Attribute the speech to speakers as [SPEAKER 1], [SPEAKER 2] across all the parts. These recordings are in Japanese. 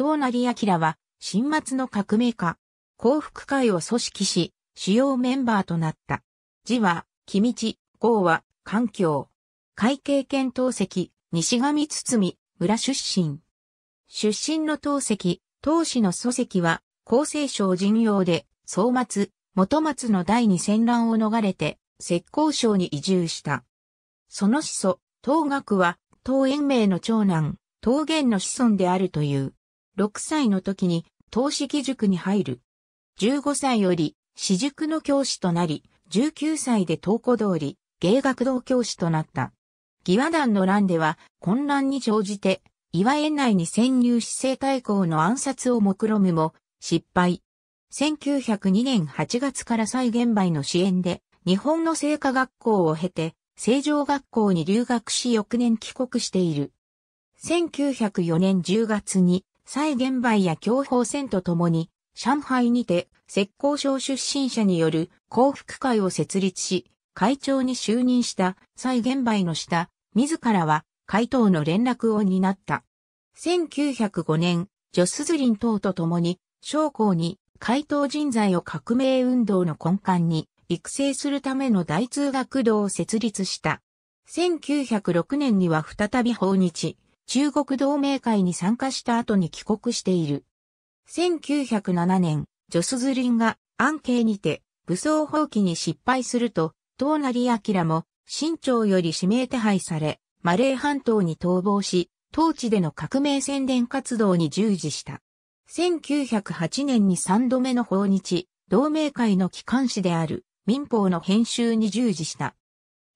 [SPEAKER 1] 藤成明は、新末の革命家、幸福会を組織し、主要メンバーとなった。字は、木道、号は、環境。会計検討席、西上堤、村出身。出身の投席、当氏の祖石は、厚生省陣用で、総末、元松の第二戦乱を逃れて、浙江省に移住した。その始祖、東学は、東延明の長男、東元の子孫であるという。6歳の時に投資義塾に入る。15歳より私塾の教師となり、19歳で東古通り、芸学堂教師となった。義和団の乱では混乱に乗じて、岩園内に潜入し勢。大公の暗殺を目論むも、失敗。1902年8月から再現売の支援で、日本の聖火学校を経て、成城学校に留学し翌年帰国している。1904年10月に蔡元梅や強法戦とともに、上海にて、石膏省出身者による幸福会を設立し、会長に就任した蔡元梅の下、自らは会頭の連絡を担った。1905年、ジョスズリン等と共に、将校に会頭人材を革命運動の根幹に育成するための大通学堂を設立した。1906年には再び訪日、中国同盟会に参加した後に帰国している。1907年、ジョスズリンが暗刑にて武装放棄に失敗すると、東成明も清朝より指名手配され、マレー半島に逃亡し、当地での革命宣伝活動に従事した。1908年に3度目の訪日、同盟会の機関紙である民法の編集に従事した。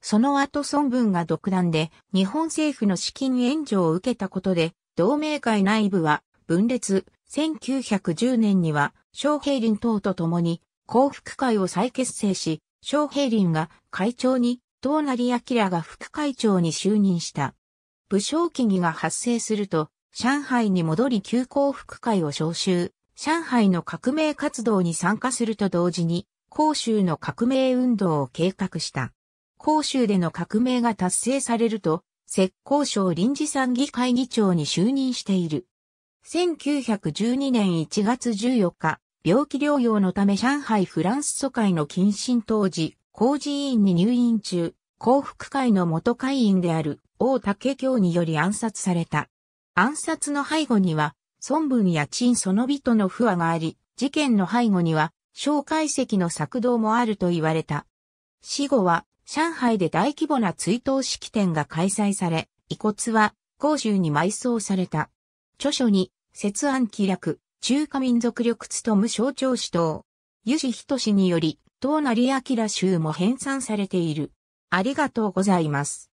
[SPEAKER 1] その後孫文が独断で日本政府の資金援助を受けたことで、同盟会内部は分裂、1910年には、昌平林党と共に、幸福会を再結成し、昌平林が会長に、東成明が副会長に就任した。武将起義が発生すると、上海に戻り旧幸福会を招集、上海の革命活動に参加すると同時に、広州の革命運動を計画した。広州での革命が達成されると、浙江省臨時参議会議長に就任している。1912年1月14日、病気療養のため上海フランス疎開の近親当時、工事委員に入院中、幸福会の元会員である大竹京により暗殺された。暗殺の背後には、孫文や陳その人の不和があり、事件の背後には、小解析の作動もあると言われた。死後は、上海で大規模な追悼式典が開催され、遺骨は杭州に埋葬された。著書に、節安気略、中華民族力務む象徴史等、湯志仁により、東成明衆も編纂されている。ありがとうございます。